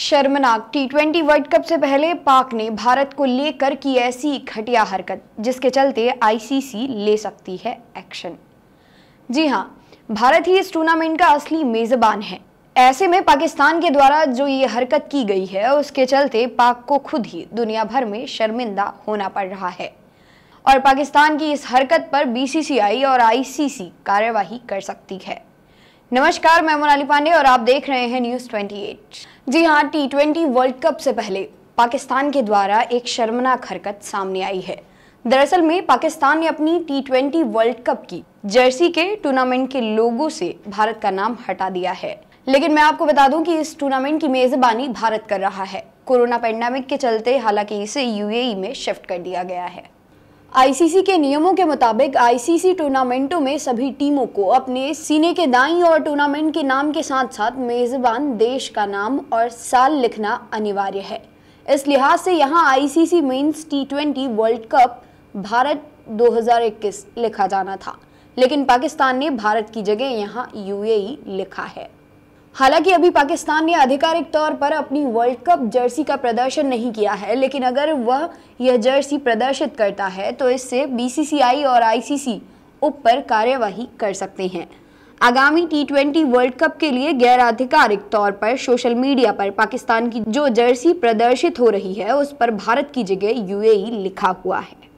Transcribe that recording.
शर्मनाक T twenty World cup से पहले पाक ने भारत को लेकर की ऐसी घटिया हरकत जिसके चलते आईसीसी ले सकती है एक्शन जी हाँ भारत ही इस टूर्नामेंट का असली मेजबान है ऐसे में पाकिस्तान के द्वारा जो ये हरकत की गई है उसके चलते पाक को खुद ही दुनिया भर में शर्मिंदा होना पड़ रहा है और पाकिस्तान की इस हरकत पर बीसीसीआई और आईसीसी कार्यवाही कर सकती है नमस्कार मैं मोनाली पांडे और आप देख रहे हैं न्यूज़ ट्वेंटी जी हाँ टी ट्वेंटी वर्ल्ड कप से पहले पाकिस्तान के द्वारा एक शर्मनाक हरकत सामने आई है दरअसल में पाकिस्तान ने अपनी टी ट्वेंटी वर्ल्ड कप की जर्सी के टूर्नामेंट के लोगों से भारत का नाम हटा दिया है लेकिन मैं आपको बता दूं कि इस टूर्नामेंट की मेजबानी भारत कर रहा है कोरोना पेंडेमिक के चलते हालांकि इसे यूएई e में शिफ्ट कर दिया गया है आईसीसी के नियमों के मुताबिक आईसीसी टूर्नामेंटों में सभी टीमों को अपने सीने के दाई और टूर्नामेंट के नाम के साथ साथ मेज़बान देश का नाम और साल लिखना अनिवार्य है इस लिहाज से यहां ICC men's T World Cup Bharat 2021 लिखा जाना था लेकिन पाकिस्तान ने भारत की जगह यहां यूएई लिखा है हालांकि अभी पाकिस्तान ने आधिकारिक तौर पर अपनी वर्ल्ड कप जर्सी का प्रदर्शन नहीं किया है लेकिन अगर वह यह जर्सी प्रदर्शित करता है तो इससे बीसीसीआई और आईसीसी उप पर कार्यवाही कर सकते हैं आगामी टी ट्वेंटी वर्ल्ड कप के लिए गैर आधिकारिक तौर पर सोशल मीडिया पर पाकिस्तान की जो जर्सी प्रदर्शित हो रही है उस पर भारत की जगह यूएई e लिखा हुआ है